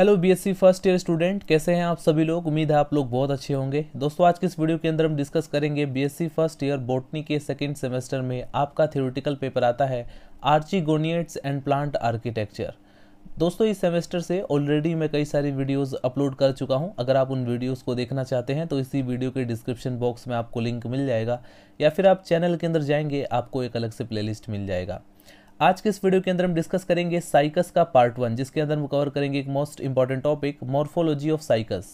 hello BSc first year student कैसे हैं आप सभी लोग उम्मीद है आप लोग बहुत अच्छे होंगे दोस्तों आज के इस वीडियो के अंदर हम डिस्कस करेंगे बीएससी फर्स्ट ईयर बोटनी के सेकंड सेमेस्टर में आपका थियोरिटिकल पेपर आता है आर्चिगोनियट्स एंड प्लांट आर्किटेक्चर दोस्तों इस सेमेस्टर से ऑलरेडी मैं कई सारी वीडियोस अपलोड कर चुका हूं अगर आप उन वीडियोस को देखना चाहते हैं तो इसी वीडियो के डिस्क्रिप्शन बॉक्स में आपको लिंक मिल जाएगा या फिर आप चैनल के अंदर जाएंगे आपको एक अलग से प्लेलिस्ट मिल जाएगा आज के इस वीडियो के अंदर हम डिस्कस करेंगे साइकस का पार्ट वन जिसके अंदर हम कवर करेंगे एक most important topic morphology of Cycas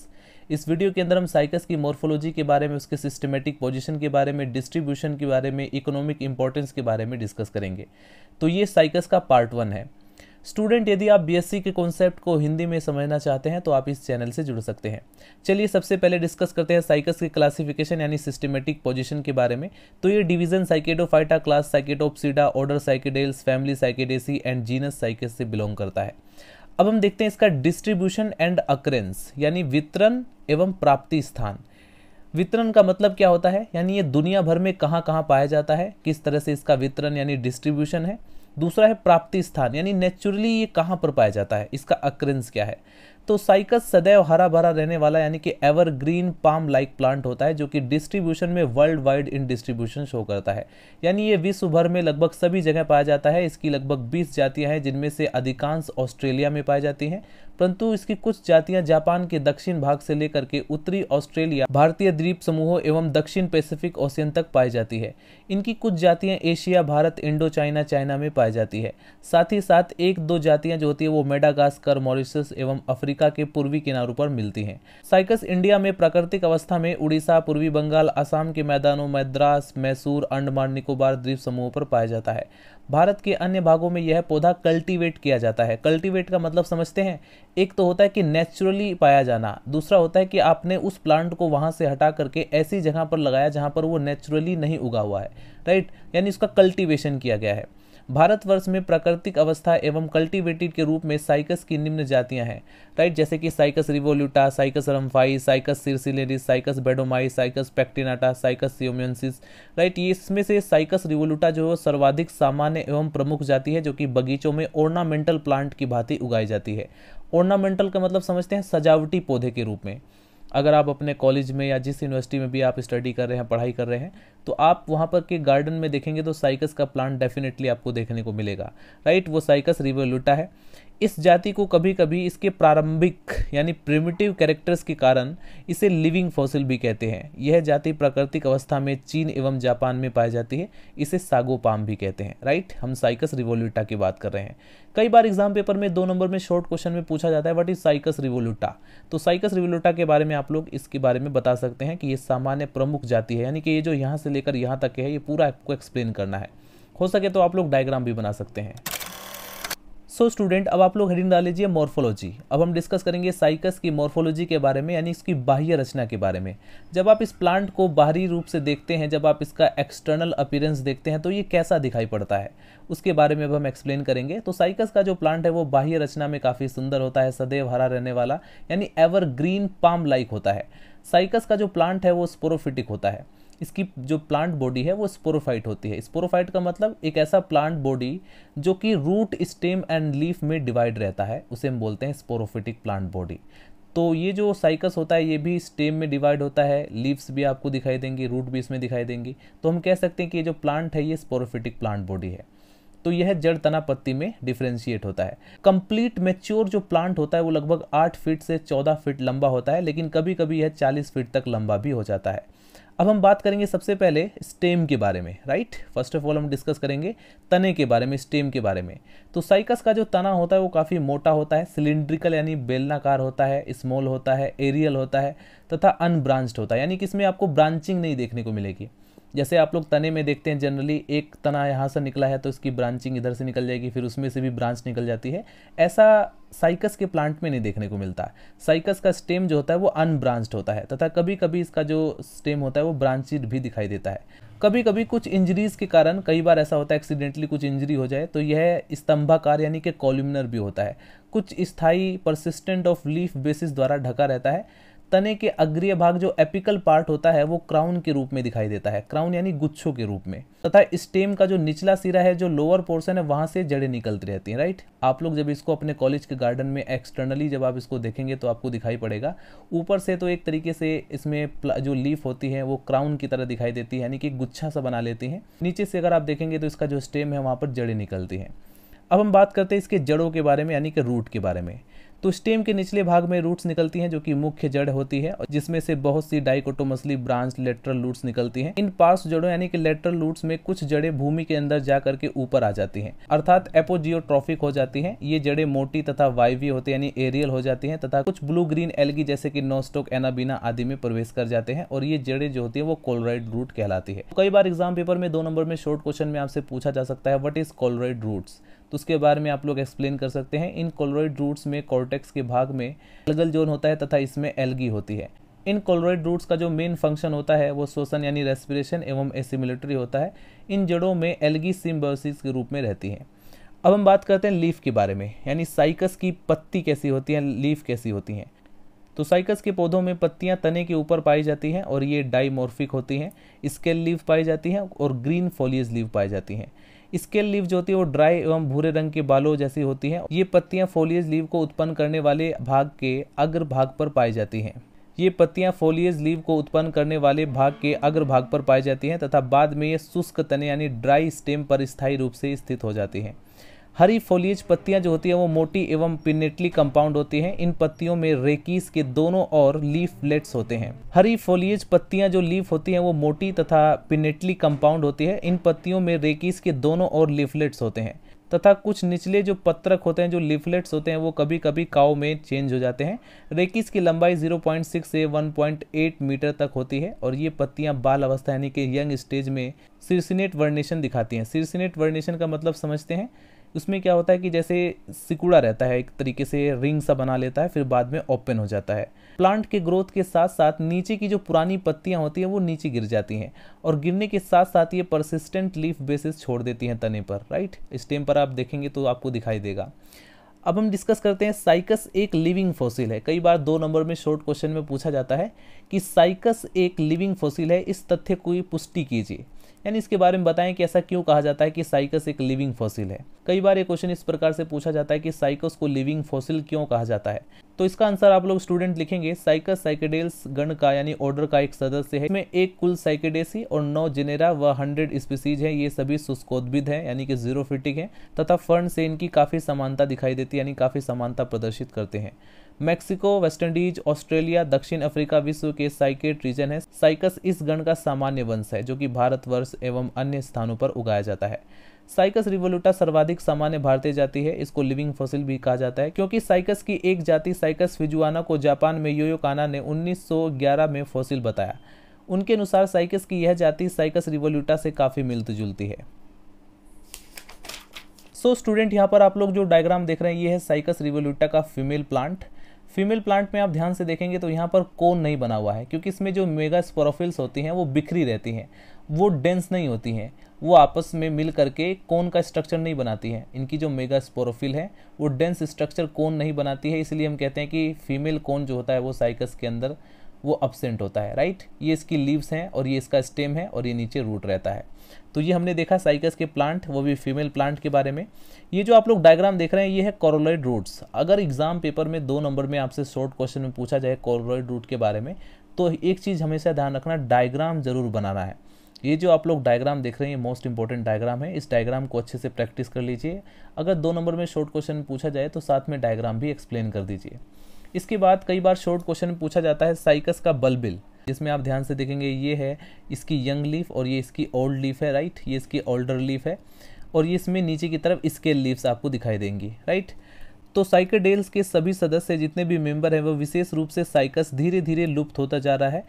इस वीडियो के अंदर हम साइकस की मॉर्फोलॉजी के बारे में उसके सिस्टमेटिक पोजीशन के बारे में डिस्ट्रीब्यूशन के बारे में इकोनॉमिक इंपॉर्टेंस के बारे में डिस्कस करेंगे तो ये साइकस का पार्ट वन है स्टूडेंट यदि आप बीएससी के कॉन्सेप्ट को हिंदी में समझना चाहते हैं तो आप इस चैनल से जुड़ सकते हैं चलिए सबसे पहले डिस्कस करते हैं साइकस के क्लासिफिकेशन यानी सिस्टमेटिक पोजीशन के बारे में तो ये division Cycadophyta class Cycadopsida order Cycadales family Cycadaceae and genus Cycas से बिलोंग करता है अब हम देखते हैं इसका डिस्ट्रीब्यूशन एंड अक्रेंस यानी वितरण एवं प्राप्ति स्थान वितरण का मतलब क्या होता है यानी ये दुनिया भर में कहाँ कहाँ पाया जाता है किस तरह से इसका वितरण यानी डिस्ट्रीब्यूशन है दूसरा है प्राप्ति स्थान यानी नेचुरली ये कहाँ पर पाया जाता है इसका अक्रेंस क्या है तो साइकस सदैव हरा भरा रहने वाला यानी कि evergreen palm like plant होता है जो कि डिस्ट्रीब्यूशन में worldwide in distribution show करता है यानी ये विश्व भर में लगभग सभी जगह पाया जाता है इसकी लगभग 20 जातियां हैं जिनमें से अधिकांश ऑस्ट्रेलिया में पाई जाती हैं परंतु इसकी कुछ जातियां जापान के दक्षिण भाग से लेकर के उत्तरी ऑस्ट्रेलिया भारतीय द्वीप समूहों एवं दक्षिण पैसिफिक ओशियन तक पाई जाती है इनकी कुछ जातियां Asia Bharat Indo China China में पाई जाती है साथ ही साथ एक दो जातियां जो होती है वो मेडागास्कर मॉरिशस एवं अफ्रीका अमेरिका के पूर्वी किनारों पर मिलती हैं साइकस इंडिया में प्राकृतिक अवस्था में उड़ीसा पूर्वी बंगाल असम के मैदानों मद्रास मैसूर अंडमान निकोबार द्वीप समूह पर पाया जाता है भारत के अन्य भागों में यह पौधा कल्टीवेट किया जाता है कल्टीवेट का मतलब समझते हैं एक तो होता है कि नेचुरली पाया जाना दूसरा होता है कि आपने उस प्लांट को वहां से हटा करके ऐसी जगह पर लगाया जहां पर वो नेचुरली नहीं उगा हुआ है राइट यानी उसका कल्टीवेशन किया गया है भारतवर्ष में प्राकृतिक अवस्था एवं कल्टीवेटेड के रूप में साइकस की निम्न जातियां हैं राइट जैसे कि Cycas revoluta Cycas rumphii Cycas circinalis Cycas beddomei Cycas pectinata Cycas siamensis right ये इसमें से साइकस रिवोल्यूटा जो है सर्वाधिक सामान्य एवं प्रमुख जाति है जो कि बगीचों में ऑर्नामेंटल प्लांट की भांति उगाई जाती है ऑर्नामेंटल का मतलब समझते हैं सजावटी पौधे के रूप में अगर आप अपने कॉलेज में या जिस यूनिवर्सिटी में भी आप स्टडी कर रहे हैं पढ़ाई कर रहे हैं तो आप वहाँ पर के गार्डन में देखेंगे तो साइकस का प्लांट डेफिनेटली आपको देखने को मिलेगा राइट वो साइकस रिवोल्यूटा है इस जाति को कभी कभी इसके प्रारंभिक यानी प्रिमिटिव कैरेक्टर्स के कारण इसे लिविंग फॉसिल भी कहते हैं यह जाति प्राकृतिक अवस्था में चीन एवं जापान में पाई जाती है इसे सागोपाम भी कहते हैं राइट हम साइकस रिवोल्यूटा की बात कर रहे हैं कई बार एग्जाम पेपर में दो नंबर में शॉर्ट क्वेश्चन में पूछा जाता है वट इज साइकस रिवोल्यूटा तो साइकस रिवोल्यूटा के बारे में आप लोग इसके बारे में बता सकते हैं कि ये सामान्य प्रमुख जाति है यानी कि ये जो यहाँ से लेकर यहाँ तक है ये पूरा आपको एक्सप्लेन करना है हो सके तो आप लोग डायग्राम भी बना सकते हैं सो so, स्टूडेंट अब आप लोग हेडिंग डाल लीजिए मॉर्फोलॉजी अब हम डिस्कस करेंगे साइकस की मॉर्फोलॉजी के बारे में यानी इसकी बाह्य रचना के बारे में जब आप इस प्लांट को बाहरी रूप से देखते हैं जब आप इसका एक्सटर्नल अपीयरेंस देखते हैं तो ये कैसा दिखाई पड़ता है उसके बारे में अब हम एक्सप्लेन करेंगे तो साइकस का जो प्लांट है वो बाह्य रचना में काफ़ी सुंदर होता है सदैव हरा रहने वाला यानी एवर ग्रीन पाम लाइक होता है साइकस का जो प्लांट है वो स्पोरोफिटिक होता है इसकी जो प्लांट बॉडी है वो स्पोरोफाइट होती है स्पोरोफाइट का मतलब एक ऐसा प्लांट बॉडी जो कि रूट स्टेम एंड लीफ में डिवाइड रहता है उसे हम बोलते हैं स्पोरोफिटिक प्लांट बॉडी तो ये जो साइकस होता है ये भी स्टेम में डिवाइड होता है लीव्स भी आपको दिखाई देंगी रूट भी इसमें दिखाई देंगी तो हम कह सकते हैं कि ये जो प्लांट है ये स्पोरोफिटिक प्लांट बॉडी है तो यह जड़ तना पत्ती में डिफ्रेंशिएट होता है कंप्लीट मेच्योर जो प्लांट होता है वो लगभग आठ फीट से चौदह फीट लंबा होता है लेकिन कभी कभी यह चालीस फीट तक लंबा भी हो जाता है अब हम बात करेंगे सबसे पहले स्टेम के बारे में राइट फर्स्ट ऑफ ऑल हम डिस्कस करेंगे तने के बारे में स्टेम के बारे में तो साइकस का जो तना होता है वो काफ़ी मोटा होता है सिलिंड्रिकल यानी बेलनाकार होता है स्मॉल होता है एरियल होता है तथा अनब्रांच्ड होता है यानी कि इसमें आपको ब्रांचिंग नहीं देखने को मिलेगी जैसे आप लोग तने में देखते हैं जनरली एक तना यहाँ से निकला है तो इसकी ब्रांचिंग इधर से निकल जाएगी फिर उसमें से भी ब्रांच निकल जाती है ऐसा साइकस के प्लांट में नहीं देखने को मिलता साइकस का स्टेम जो होता है वो अनब्रांच्ड होता है तथा कभी कभी इसका जो स्टेम होता है वो ब्रांचिड भी दिखाई देता है कभी कभी कुछ इंजरीज के कारण कई बार ऐसा होता है एक्सीडेंटली कुछ इंजरी हो जाए तो यह स्तंभाकार यानी कि कॉल्यूमिनर भी होता है कुछ स्थाई परसिस्टेंट ऑफ लीफ बेसिस द्वारा ढका रहता है तने के अग्रिय भाग जो एपिकल पार्ट होता है वो क्राउन के रूप में दिखाई देता है क्राउन यानी गुच्छों के रूप में तथा स्टेम का जो निचला सिरा है जो लोअर पोर्शन है वहां से जड़ें निकलती रहती हैं राइट आप लोग जब इसको अपने कॉलेज के गार्डन में एक्सटर्नली जब आप इसको देखेंगे तो आपको दिखाई पड़ेगा ऊपर से तो एक तरीके से इसमें जो लीफ होती है वो क्राउन की तरह दिखाई देती है यानी कि गुच्छा सा बना लेती है नीचे से अगर आप देखेंगे तो इसका जो स्टेम है वहां पर जड़ें निकलती हैं अब हम बात करते हैं इसके जड़ों के बारे में यानी कि रूट के बारे में तो स्टेम के निचले भाग में रूट्स निकलती हैं जो कि मुख्य जड़ होती है जिसमें से बहुत सी डाइकोटोमसली ब्रांच लेटरल रूट्स निकलती हैं इन पार्श्व जड़ों यानी कि लेटरल रूट्स में कुछ जड़ें भूमि के अंदर जा करके ऊपर आ जाती हैं अर्थात एपोजियोट्रॉफिक हो जाती हैं ये जड़ें मोटी तथा वायवी होती यानी एरियल हो जाती हैं तथा कुछ ब्लू ग्रीन एलगी जैसे कि नोस्टोक एनाबीना आदि में प्रवेश कर जाते हैं और ये जड़ें जो होती है वो कोलोराइड रूट कहलाती है कई बार एग्जाम पेपर में दो नंबर में शॉर्ट क्वेश्चन में आपसे पूछा जा सकता है वट इज कोलोराइड रूट्स तो उसके बारे में आप लोग एक्सप्लेन कर सकते हैं इन कोलोराइड रूट्स में कॉर्टेक्स के भाग में अलगल जोन होता है तथा इसमें एलगी होती है इन कोलोराइड रूट्स का जो मेन फंक्शन होता है वो श्वसन यानी रेस्पिरेशन एवं एसिमिलेटरी होता है इन जड़ों में एलगी सिम्बोसिस के रूप में रहती हैं अब हम बात करते हैं लीफ के बारे में यानी साइकस की पत्ती कैसी होती है लीफ कैसी होती हैं तो साइकस के पौधों में पत्तियां तने के ऊपर पाई जाती हैं और ये डाइमोर्फिक होती हैं स्केल लीव पाई जाती हैं और ग्रीन फोलियज लीव पाई जाती हैं स्केल लीव जो होती है वो ड्राई एवं भूरे रंग के बालों जैसी होती है ये पत्तियां फोलियज लीव को उत्पन्न करने वाले भाग के अग्र भाग पर पाई जाती हैं ये पत्तियां फोलियज लीव को उत्पन्न करने वाले भाग के अग्र भाग पर पाई जाती हैं तथा बाद में ये शुष्क तने यानी ड्राई स्टेम पर स्थायी रूप से स्थित हो जाती हैं हरी फोलियज पत्तियां जो होती है वो मोटी एवं पिनेटली कंपाउंड होती हैं इन पत्तियों में रेकीस के दोनों और लीफलेट्स होते हैं हरी फोलियज पत्तियां जो लीफ होती हैं वो मोटी तथा पिनेटली कंपाउंड होती है इन पत्तियों में रेकीस के दोनों और लीफलेट्स होते हैं तथा कुछ निचले जो पत्रक होते हैं जो लिफलेट्स होते हैं वो कभी कभी काव में चेंज हो जाते हैं रेकिस की लंबाई 0.6 से 1.8 मीटर तक होती है और ये पत्तियां बाल अवस्था यानी कि यंग स्टेज में सिरसिनेट वर्णेशन दिखाती हैं सिरसिनेट वर्णेशन का मतलब समझते हैं उसमें क्या होता है कि जैसे सिकुड़ा रहता है एक तरीके से रिंग सा बना लेता है फिर बाद में ओपन हो जाता है प्लांट के ग्रोथ के साथ साथ नीचे की जो पुरानी पत्तियां होती हैं वो नीचे गिर जाती हैं और गिरने के साथ साथ ये परसिस्टेंट लीफ बेसिस छोड़ देती हैं तने पर राइट स्टेम पर आप देखेंगे तो आपको दिखाई देगा अब हम डिस्कस करते हैं साइकस एक लिविंग फॉसिल है कई बार दो नंबर में शॉर्ट क्वेश्चन में पूछा जाता है कि साइकस एक लिविंग फॉसिल है इस तथ्य को पुष्टि कीजिए यानी इसके बारे में बताएं कि ऐसा क्यों कहा जाता है कि साइकस एक लिविंग फॉसिल है कई बार ये क्वेश्चन इस प्रकार से पूछा जाता है कि साइकस को लिविंग फॉसिल क्यों कहा जाता है तो इसका आंसर आप लोग स्टूडेंट लिखेंगे साइकस साइकेडेल्स गण का यानी ऑर्डर का एक सदस्य है इसमें एक कुल साइकेडेसी और नौ जेनेरा व हंड्रेड स्पीसीज है ये सभी सुस्कोद्भिद है यानी कि जीरो फिटिक है तथा फर्न से इनकी काफी समानता दिखाई देती है यानी काफी समानता प्रदर्शित करते हैं मैक्सिको वेस्टइंडीज ऑस्ट्रेलिया दक्षिण अफ्रीका विश्व के साइकेट रीजन है साइकस इस गण का सामान्य वंश है जो कि भारतवर्ष एवं अन्य स्थानों पर उगाया जाता है साइकस रिवोलुटा सर्वाधिक सामान्य भारतीय जाति है इसको लिविंग फॉसिल भी कहा जाता है क्योंकि साइकस की एक जाति साइकस फिजुआना को जापान में योयोकाना ने 1911 में फॉसिल बताया उनके अनुसार साइकस की यह जाति साइकस रिवोल्यूटा से काफ़ी मिलती जुलती है सो so, स्टूडेंट यहाँ पर आप लोग जो डायग्राम देख रहे हैं ये है साइकस रिवोल्यूटा का फीमेल प्लांट फीमेल प्लांट में आप ध्यान से देखेंगे तो यहाँ पर कोन नहीं बना हुआ है क्योंकि इसमें जो मेगा स्पोरोफिल्स होती हैं वो बिखरी रहती हैं वो डेंस नहीं होती हैं वो आपस में मिल करके कोन का स्ट्रक्चर नहीं बनाती हैं इनकी जो मेगा स्पोरोफिल है वो डेंस स्ट्रक्चर कोन नहीं बनाती है इसलिए हम कहते हैं कि फीमेल कोन जो होता है वो साइकस के अंदर वो अपसेंट होता है राइट ये इसकी लीव्स हैं और ये इसका स्टेम है और ये नीचे रूट रहता है तो ये हमने देखा साइकस के प्लांट वो भी फीमेल प्लांट के बारे में ये जो आप लोग डायग्राम देख रहे हैं ये है कॉरोलॉइड रूट्स अगर एग्जाम पेपर में दो नंबर में आपसे शॉर्ट क्वेश्चन में पूछा जाए कॉरोलॉइड रूट के बारे में तो एक चीज़ हमेशा ध्यान रखना डायग्राम जरूर बनाना है ये जो आप लोग डायग्राम देख रहे हैं मोस्ट इंपॉर्टेंट डायग्राम है इस डायग्राम को अच्छे से प्रैक्टिस कर लीजिए अगर दो नंबर में शॉर्ट क्वेश्चन पूछा जाए तो साथ में डायग्राम भी एक्सप्लेन कर दीजिए इसके बाद कई बार शॉर्ट क्वेश्चन पूछा जाता है साइकस का बल्बिल जिसमें आप ध्यान से देखेंगे ये है इसकी यंग लीफ और ये इसकी ओल्ड लीफ है राइट ये इसकी ओल्डर लीफ है और ये इसमें नीचे की तरफ स्केल लीव्स आपको दिखाई देंगी राइट तो साइकडेल्स के सभी सदस्य जितने भी मेंबर हैं वो विशेष रूप से साइकस धीरे धीरे लुप्त होता जा रहा है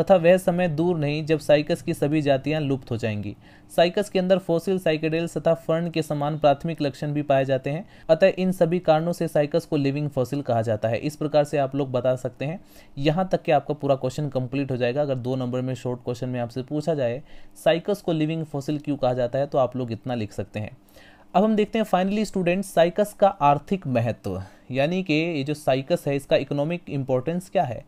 तथा वह समय दूर नहीं जब साइकस की सभी जातियां लुप्त हो जाएंगी साइकस के अंदर फोसिल साइकेडेल्स तथा फर्न के समान प्राथमिक लक्षण भी पाए जाते हैं अतः इन सभी कारणों से साइकस को लिविंग फोसिल कहा जाता है इस प्रकार से आप लोग बता सकते हैं यहाँ तक कि आपका पूरा क्वेश्चन कंप्लीट हो जाएगा अगर दो नंबर में शॉर्ट क्वेश्चन में आपसे पूछा जाए साइकस को लिविंग फोसिल क्यों कहा जाता है तो आप लोग इतना लिख सकते हैं अब हम देखते हैं फाइनली स्टूडेंट साइकस का आर्थिक महत्व यानी कि ये जो साइकस है इसका इकोनॉमिक इंपॉर्टेंस क्या है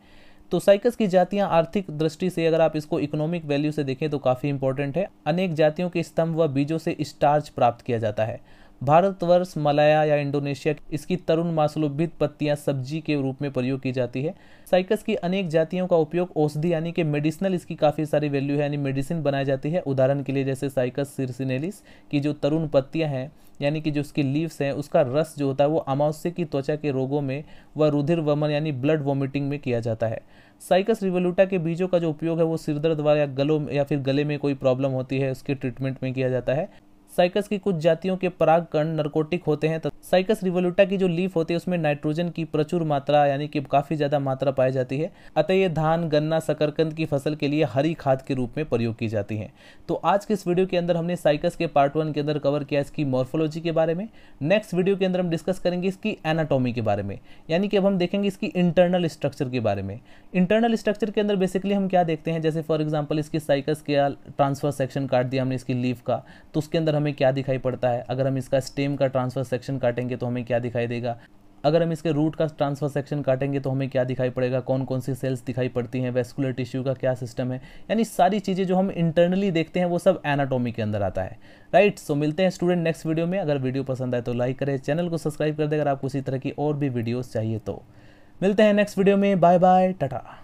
तो साइकस की जातियां आर्थिक दृष्टि से अगर आप इसको इकोनॉमिक वैल्यू से देखें तो काफ़ी इंपॉर्टेंट है अनेक जातियों के स्तंभ व बीजों से स्टार्च प्राप्त किया जाता है भारतवर्ष मलाया या इंडोनेशिया इसकी तरुण मासलोभित पत्तियां सब्जी के रूप में प्रयोग की जाती है साइकस की अनेक जातियों का उपयोग औषधि यानी कि मेडिसिनल इसकी काफ़ी सारी वैल्यू है यानी मेडिसिन बनाई जाती है उदाहरण के लिए जैसे साइकस सिरसिनेलिस की जो तरुण पत्तियाँ हैं यानी कि जो उसकी लीव्स हैं उसका रस जो होता है वो अमावस्या की त्वचा के रोगों में व रुधिर वमन यानी ब्लड वॉमिटिंग में किया जाता है साइकस रिवोल्यूटा के बीजों का जो उपयोग है वो सिरदर्द वाला या गलों या फिर गले में कोई प्रॉब्लम होती है उसके ट्रीटमेंट में किया जाता है साइकस की कुछ जातियों के परागकण नरकोटिक होते हैं तो साइकस रिवोल्यूटा की जो लीफ होती है उसमें नाइट्रोजन की प्रचुर मात्रा यानी कि काफ़ी ज़्यादा मात्रा पाई जाती है अतः ये धान गन्ना शकरकंद की फसल के लिए हरी खाद के रूप में प्रयोग की जाती है तो आज के इस वीडियो के अंदर हमने साइकस के पार्ट वन के अंदर कवर किया इसकी मॉर्फोलॉजी के बारे में नेक्स्ट वीडियो के अंदर हम डिस्कस करेंगे इसकी एनाटोमी के बारे में यानी कि अब हम देखेंगे इसकी इंटरनल स्ट्रक्चर के बारे में इंटरनल स्ट्रक्चर के अंदर बेसिकली हम क्या देखते हैं जैसे फॉर एग्जाम्पल इसकी साइकस के ट्रांसफर सेक्शन काट दिया हमने इसकी लीफ का तो उसके अंदर हमें क्या दिखाई पड़ता है अगर हम इसका स्टेम का ट्रांसफर सेक्शन काटेंगे तो हमें क्या दिखाई देगा अगर हम इसके रूट का ट्रांसफर सेक्शन काटेंगे तो हमें क्या दिखाई पड़ेगा कौन कौन सी सेल्स दिखाई पड़ती हैं वेस्कुलर टिश्यू का क्या सिस्टम है यानी सारी चीज़ें जो हम इंटरनली देखते हैं वो सब एनाटॉमी के अंदर आता है राइट right, सो so, मिलते हैं स्टूडेंट नेक्स्ट वीडियो में अगर वीडियो पसंद आए तो लाइक करें चैनल को सब्सक्राइब कर दे अगर आपको इसी तरह की और भी वीडियोज़ चाहिए तो मिलते हैं नेक्स्ट वीडियो में बाय बाय टाटा